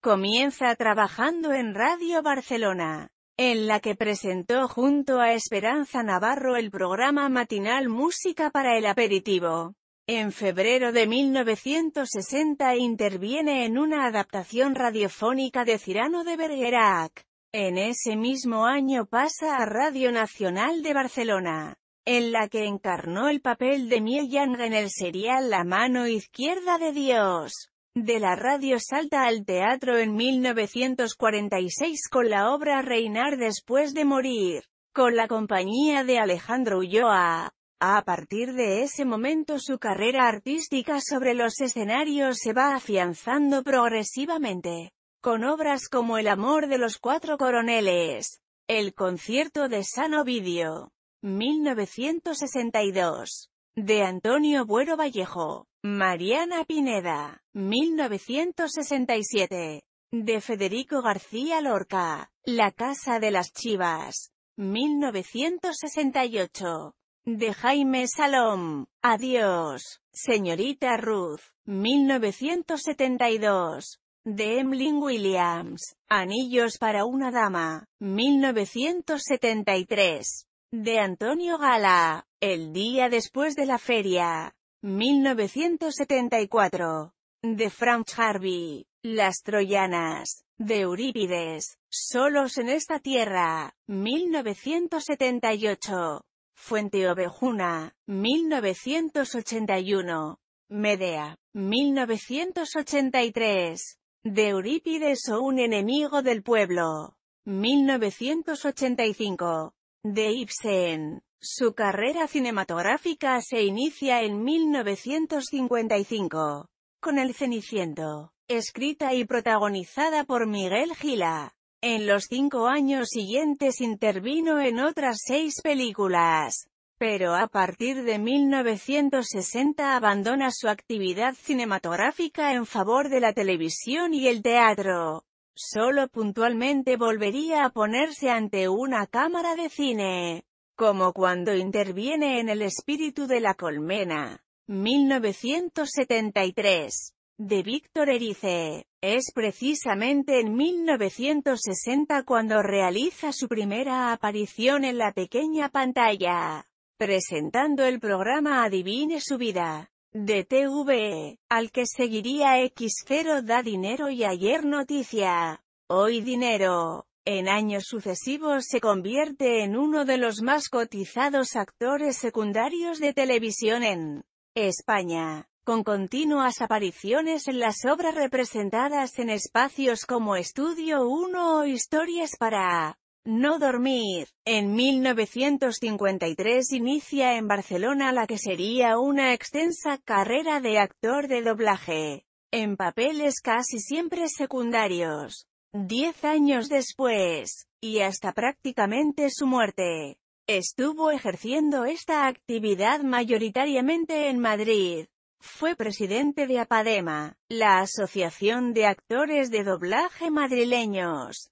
Comienza trabajando en Radio Barcelona, en la que presentó junto a Esperanza Navarro el programa matinal Música para el Aperitivo. En febrero de 1960 interviene en una adaptación radiofónica de Cirano de Bergerac. En ese mismo año pasa a Radio Nacional de Barcelona, en la que encarnó el papel de Miel Yang en el serial La mano izquierda de Dios. De la radio salta al teatro en 1946 con la obra Reinar después de morir, con la compañía de Alejandro Ulloa. A partir de ese momento su carrera artística sobre los escenarios se va afianzando progresivamente, con obras como El amor de los cuatro coroneles, El concierto de San Ovidio, 1962, de Antonio Buero Vallejo, Mariana Pineda, 1967, de Federico García Lorca, La Casa de las Chivas, 1968, de Jaime Salom, Adiós, Señorita Ruth, 1972, de Emlyn Williams, Anillos para una dama, 1973, de Antonio Gala, el día después de la feria, 1974, de Frank Harvey, Las Troyanas, de Eurípides, Solos en esta tierra, 1978, Fuente Ovejuna, 1981, Medea, 1983, de Eurípides o un enemigo del pueblo, 1985, de Ibsen, su carrera cinematográfica se inicia en 1955, con El Ceniciento, escrita y protagonizada por Miguel Gila. En los cinco años siguientes intervino en otras seis películas, pero a partir de 1960 abandona su actividad cinematográfica en favor de la televisión y el teatro. Solo puntualmente volvería a ponerse ante una cámara de cine como cuando interviene en el espíritu de la colmena. 1973 de Víctor Erice. Es precisamente en 1960 cuando realiza su primera aparición en la pequeña pantalla, presentando el programa Adivine su vida, de TV, al que seguiría X0 da dinero y ayer noticia, hoy dinero. En años sucesivos se convierte en uno de los más cotizados actores secundarios de televisión en España, con continuas apariciones en las obras representadas en espacios como Estudio 1 o Historias para no dormir. En 1953 inicia en Barcelona la que sería una extensa carrera de actor de doblaje, en papeles casi siempre secundarios. Diez años después, y hasta prácticamente su muerte, estuvo ejerciendo esta actividad mayoritariamente en Madrid. Fue presidente de APADEMA, la Asociación de Actores de Doblaje Madrileños.